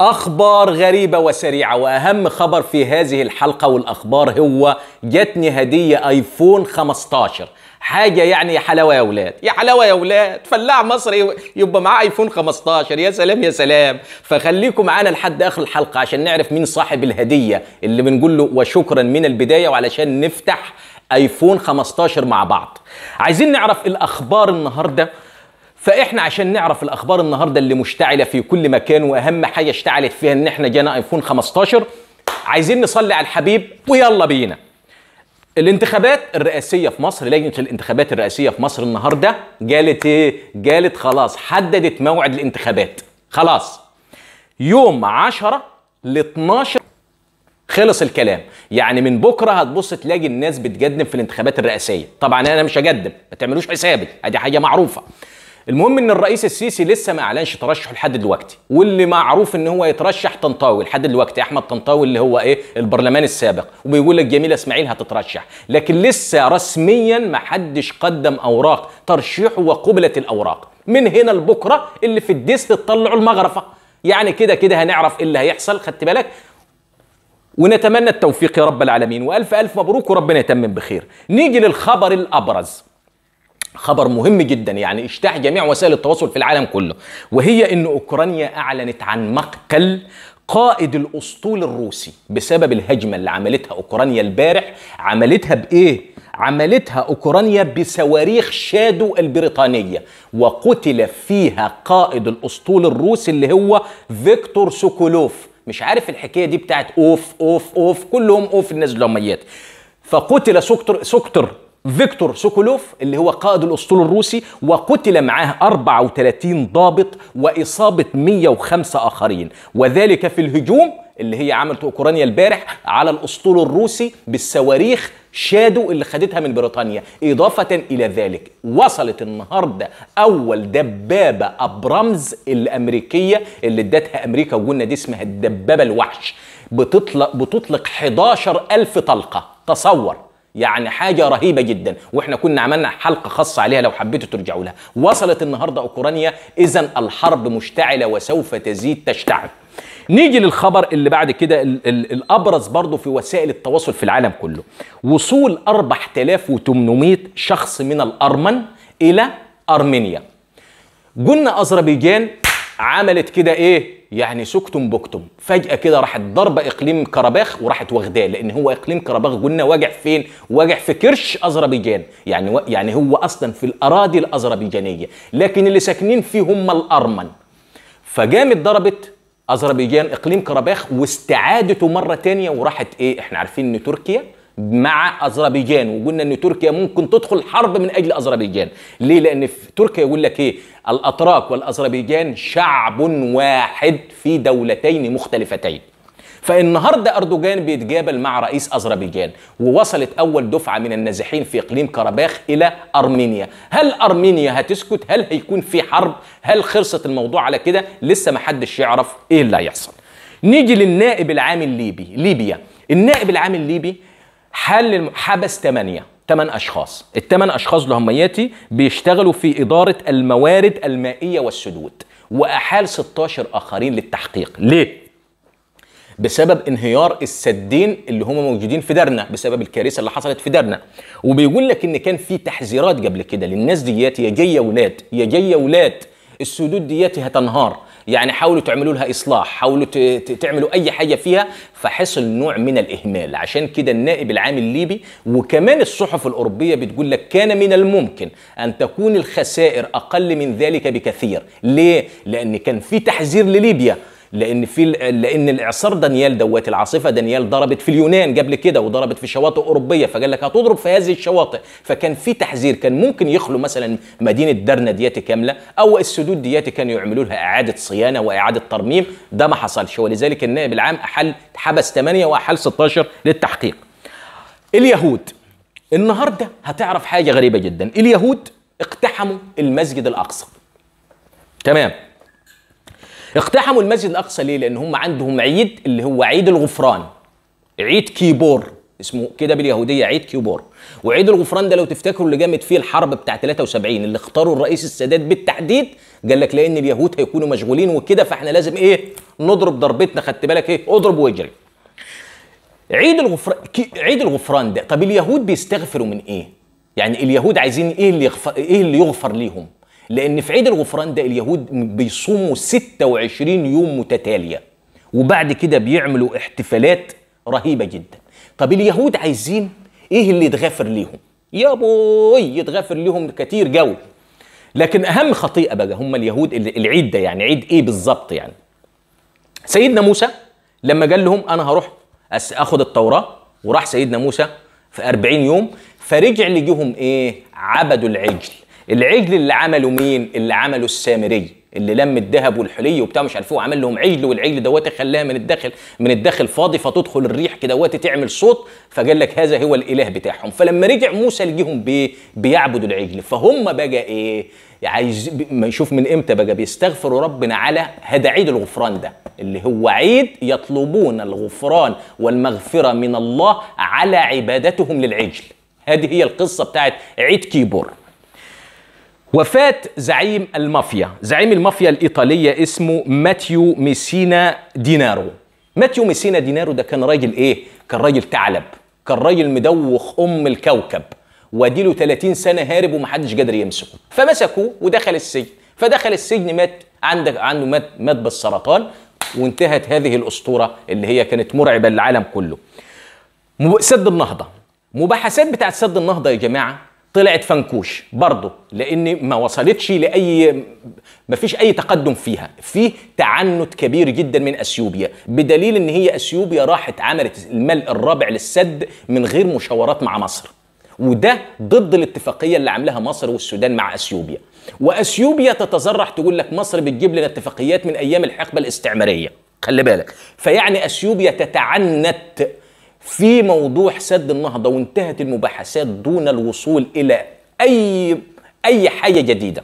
أخبار غريبة وسريعة وأهم خبر في هذه الحلقة والأخبار هو جتني هدية آيفون 15 حاجة يعني يا حلاوة يا ولاد يا حلاوة يا ولاد فلاح مصري يبقى معاه آيفون 15 يا سلام يا سلام فخليكم معانا لحد آخر الحلقة عشان نعرف مين صاحب الهدية اللي بنقول له وشكرا من البداية وعلشان نفتح آيفون 15 مع بعض عايزين نعرف الأخبار النهاردة فاحنا عشان نعرف الاخبار النهارده اللي مشتعله في كل مكان واهم حاجه اشتعلت فيها ان احنا جانا ايفون 15 عايزين نصلي على الحبيب ويلا بينا الانتخابات الرئاسية في مصر لجنة الانتخابات الرئاسية في مصر النهاردة قالت ايه؟ قالت خلاص حددت موعد الانتخابات خلاص يوم 10 ل 12 خلص الكلام يعني من بكره هتبص تلاقي الناس بتقدم في الانتخابات الرئاسيه طبعا انا مش هقدم ما تعملوش حسابي ادي حاجه معروفه المهم ان الرئيس السيسي لسه ما اعلنش ترشحه لحد دلوقتي واللي معروف ان هو يترشح طنطاوي لحد دلوقتي احمد طنطاوي اللي هو ايه البرلمان السابق وبيقول لك جميله اسماعيل هتترشح لكن لسه رسميا ما حدش قدم اوراق ترشيحه وقبلت الاوراق من هنا لبكره اللي في الديس تطلعوا المغرفه يعني كده كده هنعرف ايه اللي هيحصل خدت بالك ونتمنى التوفيق يا رب العالمين والف الف مبروك وربنا يتمم بخير نيجي للخبر الابرز خبر مهم جدا يعني اجتاح جميع وسائل التواصل في العالم كله وهي ان اوكرانيا اعلنت عن مقتل قائد الاسطول الروسي بسبب الهجمه اللي عملتها اوكرانيا البارح عملتها بايه عملتها اوكرانيا بصواريخ شادو البريطانيه وقتل فيها قائد الاسطول الروسي اللي هو فيكتور سوكولوف مش عارف الحكايه دي بتاعت اوف اوف اوف كلهم اوف الناس هم ميت فقتل سكتر سكتر فيكتور سوكولوف اللي هو قائد الاسطول الروسي وقتل معاه 34 ضابط واصابه 105 اخرين وذلك في الهجوم اللي هي عملته اوكرانيا البارح على الاسطول الروسي بالصواريخ شادو اللي خدتها من بريطانيا اضافه الى ذلك وصلت النهارده اول دبابه ابرامز الامريكيه اللي ادتها امريكا وقلنا دي اسمها الدبابه الوحش بتطلق بتطلق 11 ألف طلقه تصور يعني حاجه رهيبه جدا واحنا كنا عملنا حلقه خاصه عليها لو حبيتوا ترجعوا لها وصلت النهارده اوكرانيا اذا الحرب مشتعله وسوف تزيد تشتعل نيجي للخبر اللي بعد كده الابرز برضه في وسائل التواصل في العالم كله وصول 4800 شخص من الارمن الى ارمينيا قلنا اذربيجان عملت كده ايه يعني سكتم بكتم فجأة كده راحت ضربة إقليم كرباخ وراحت واخداه لأن هو إقليم كرباخ قلنا واجع فين؟ واجع في كرش أذربيجان يعني و... يعني هو أصلا في الأراضي الأذربيجانية لكن اللي ساكنين فيه هم الأرمن فجامد ضربت أذربيجان إقليم كرباخ واستعادته مرة تانية وراحت إيه؟ إحنا عارفين إن تركيا مع اذربيجان وقلنا ان تركيا ممكن تدخل حرب من اجل اذربيجان ليه لان في تركيا يقول لك ايه الاتراك والاذربيجان شعب واحد في دولتين مختلفتين فالنهارده اردوغان بيتجابل مع رئيس اذربيجان ووصلت اول دفعه من النازحين في اقليم كرباخ الى ارمينيا هل ارمينيا هتسكت هل هيكون في حرب هل خلصت الموضوع على كده لسه محدش يعرف ايه اللي هيحصل نيجي للنائب العام الليبي ليبيا النائب العام الليبي حل الم... حبس ثمانية ثمان اشخاص الثمان اشخاص اللي هم ياتي بيشتغلوا في اداره الموارد المائيه والسدود واحال 16 اخرين للتحقيق ليه بسبب انهيار السدين اللي هم موجودين في درنا بسبب الكارثه اللي حصلت في درنا وبيقول لك ان كان في تحذيرات قبل كده للناس ديات يا جايه يا ولاد يا جايه يا ولاد السدود دياتي هتنهار يعني حاولوا تعملوا لها اصلاح حاولوا تعملوا اي حاجه فيها فحصل نوع من الاهمال عشان كده النائب العام الليبي وكمان الصحف الاوروبيه بتقول لك كان من الممكن ان تكون الخسائر اقل من ذلك بكثير ليه لان كان في تحذير لليبيا لان في لان الاعصار دانيال دوت العاصفه دانيال ضربت في اليونان قبل كده وضربت في شواطئ اوروبيه فقال لك هتضرب في هذه الشواطئ فكان في تحذير كان ممكن يخلو مثلا مدينه درنا دياتي كامله او السدود دياتي كانوا يعملوا لها اعاده صيانه واعاده ترميم ده ما حصلش ولذلك النائب العام احل حبس 8 واحل 16 للتحقيق اليهود النهارده هتعرف حاجه غريبه جدا اليهود اقتحموا المسجد الاقصى تمام اقتحموا المسجد الاقصى ليه لان هم عندهم عيد اللي هو عيد الغفران عيد كيبور اسمه كده باليهوديه عيد كيبور وعيد الغفران ده لو تفتكروا اللي جامت فيه الحرب بتاع 73 اللي اختاروا الرئيس السادات بالتحديد قال لك لان اليهود هيكونوا مشغولين وكده فاحنا لازم ايه نضرب ضربتنا خدت بالك ايه اضرب واجري عيد الغفران عيد الغفران ده طب اليهود بيستغفروا من ايه يعني اليهود عايزين ايه اللي يغفر ايه اللي يغفر ليهم لأن في عيد الغفران ده اليهود بيصوموا 26 يوم متتالية وبعد كده بيعملوا احتفالات رهيبة جدا طب اليهود عايزين إيه اللي يتغفر ليهم يا بوي يتغفر ليهم كتير جو لكن أهم خطيئة بقى هم اليهود العيد ده يعني عيد إيه بالظبط يعني سيدنا موسى لما قال لهم أنا هروح أخد التوراة وراح سيدنا موسى في 40 يوم فرجع لجيهم إيه عبدوا العجل العجل اللي عمله مين اللي عمله السامري اللي لم الذهب والحلي وبتاع مش عارف ايه وعمل لهم عجل والعجل دوت خلاها من الداخل من الداخل فاضي فتدخل الريح كدوت تعمل صوت فقال لك هذا هو الاله بتاعهم فلما رجع موسى لجيهم بيه بيعبدوا العجل فهم بقى ايه عايز ما يشوف من امتى بقى بيستغفروا ربنا على هذا عيد الغفران ده اللي هو عيد يطلبون الغفران والمغفره من الله على عبادتهم للعجل هذه هي القصه بتاعت عيد كيبور وفاة زعيم المافيا زعيم المافيا الإيطالية اسمه ماتيو ميسينا دينارو ماتيو ميسينا دينارو ده كان راجل إيه؟ كان راجل ثعلب كان راجل مدوخ أم الكوكب واديله 30 سنة هارب ومحدش قادر يمسكه فمسكوه ودخل السجن فدخل السجن مات عندك عنده مات, مات بالسرطان وانتهت هذه الأسطورة اللي هي كانت مرعبة للعالم كله سد النهضة مباحثات بتاعت سد النهضة يا جماعة طلعت فنكوش برضه لان ما وصلتش لاي ما فيش اي تقدم فيها في تعنت كبير جدا من اثيوبيا بدليل ان هي اثيوبيا راحت عملت الملء الرابع للسد من غير مشاورات مع مصر وده ضد الاتفاقيه اللي عاملاها مصر والسودان مع اثيوبيا واثيوبيا تتزرح تقول لك مصر بتجيب لنا اتفاقيات من ايام الحقبه الاستعماريه خلي بالك فيعني اثيوبيا تتعنت في موضوع سد النهضه وانتهت المباحثات دون الوصول الى اي اي حاجه جديده.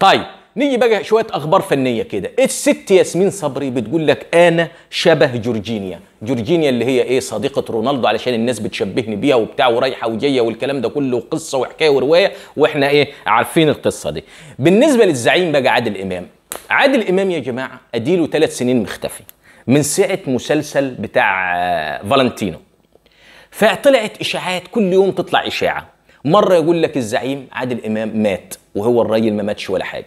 طيب نيجي بقى شويه اخبار فنيه كده، إيه الست ياسمين صبري بتقول لك انا شبه جورجينيا، جورجينيا اللي هي ايه صديقه رونالدو علشان الناس بتشبهني بيها وبتاع ورايحه وجايه والكلام ده كله قصه وحكايه وروايه واحنا ايه عارفين القصه دي. بالنسبه للزعيم بقى عادل امام، عادل امام يا جماعه اديله ثلاث سنين مختفي. من ساعه مسلسل بتاع آه، فالنتينو فطلعت اشاعات كل يوم تطلع اشاعه مره يقول لك الزعيم عادل امام مات وهو الراجل ما ماتش ولا حاجه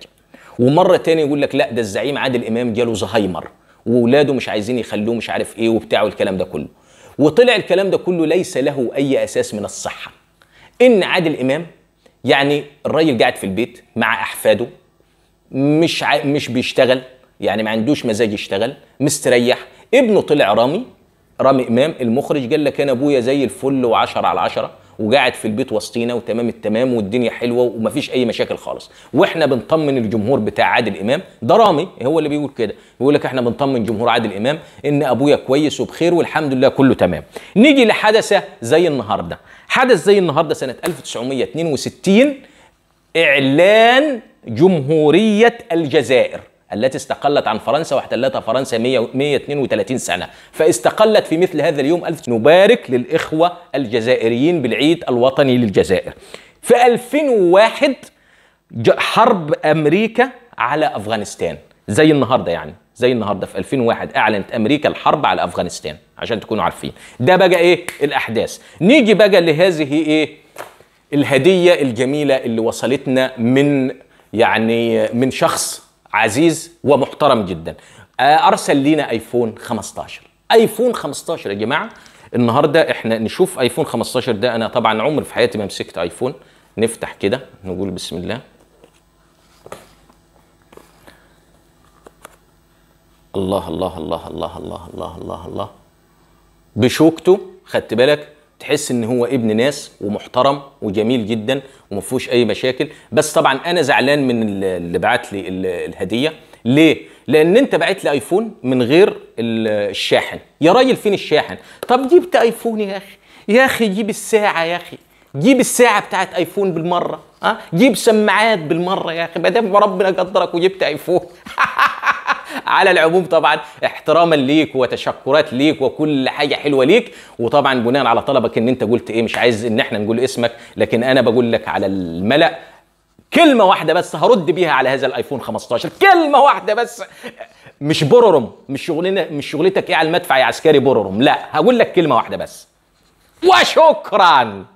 ومره تاني يقول لك لا ده الزعيم عادل امام جاله زهايمر واولاده مش عايزين يخلوه مش عارف ايه وبتاع والكلام ده كله وطلع الكلام ده كله ليس له اي اساس من الصحه ان عادل امام يعني الراجل قاعد في البيت مع احفاده مش ع... مش بيشتغل يعني ما عندوش مزاج يشتغل مستريح ابنه طلع رامي رامي امام المخرج قال لك انا ابويا زي الفل و10 على 10 وقاعد في البيت وسطينا وتمام التمام والدنيا حلوه ومفيش اي مشاكل خالص واحنا بنطمن الجمهور بتاع عادل امام ده رامي هو اللي بيقول كده بيقول لك احنا بنطمن جمهور عادل امام ان ابويا كويس وبخير والحمد لله كله تمام نيجي لحدثه زي النهارده حدث زي النهارده سنه 1962 اعلان جمهوريه الجزائر التي استقلت عن فرنسا واحتلتها فرنسا 132 سنة فاستقلت في مثل هذا اليوم ألف نبارك للإخوة الجزائريين بالعيد الوطني للجزائر في 2001 حرب أمريكا على أفغانستان زي النهاردة يعني زي النهاردة في 2001 أعلنت أمريكا الحرب على أفغانستان عشان تكونوا عارفين ده بقى إيه الأحداث نيجي بقى لهذه إيه الهدية الجميلة اللي وصلتنا من يعني من شخص عزيز ومحترم جدا آه، ارسل لينا ايفون 15 ايفون 15 يا جماعه النهارده احنا نشوف ايفون 15 ده انا طبعا عمري في حياتي ما مسكت ايفون نفتح كده نقول بسم الله الله الله الله الله الله الله الله, الله. بشوكته خدت بالك تحس ان هو ابن ناس ومحترم وجميل جدا وما فيهوش اي مشاكل بس طبعا انا زعلان من اللي بعت لي الهديه ليه لان انت بعت لي ايفون من غير الشاحن يا راجل فين الشاحن طب جبت ايفون يا اخي يا اخي جيب الساعه يا اخي جيب الساعه بتاعت ايفون بالمره ها جيب سماعات بالمره يا اخي ما دام ربنا قدرك وجبت ايفون على العموم طبعا احتراما ليك وتشكرات ليك وكل حاجه حلوه ليك وطبعا بناء على طلبك ان انت قلت ايه مش عايز ان احنا نقول اسمك لكن انا بقول لك على الملا كلمه واحده بس هرد بيها على هذا الايفون 15 كلمه واحده بس مش بررم مش شغلنا مش شغلتك ايه على المدفع يا عسكري بررم لا هقول لك كلمه واحده بس وشكرا